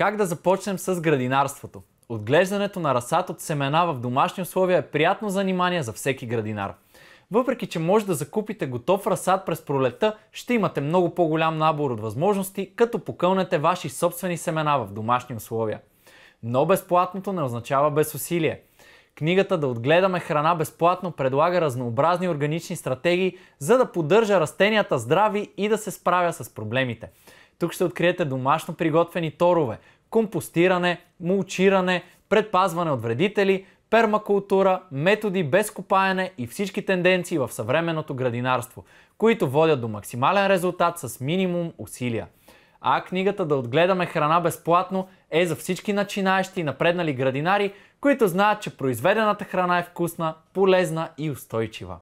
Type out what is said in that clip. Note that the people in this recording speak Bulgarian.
Как да започнем с градинарството? Отглеждането на разсад от семена в домашни условия е приятно занимание за всеки градинар. Въпреки, че може да закупите готов разсад през пролета, ще имате много по-голям набор от възможности, като покълнете ваши собствени семена в домашни условия. Но безплатното не означава без усилие. Книгата Да отгледаме храна безплатно предлага разнообразни органични стратегии, за да поддържа растенията здрави и да се справя с проблемите. Тук ще откриете домашно приготвени торове, компостиране, мулчиране, предпазване от вредители, пермакултура, методи без копаене и всички тенденции в съвременното градинарство, които водят до максимален резултат с минимум усилия. А книгата Да отгледаме храна безплатно е за всички начинаещи и напреднали градинари, които знаят, че произведената храна е вкусна, полезна и устойчива.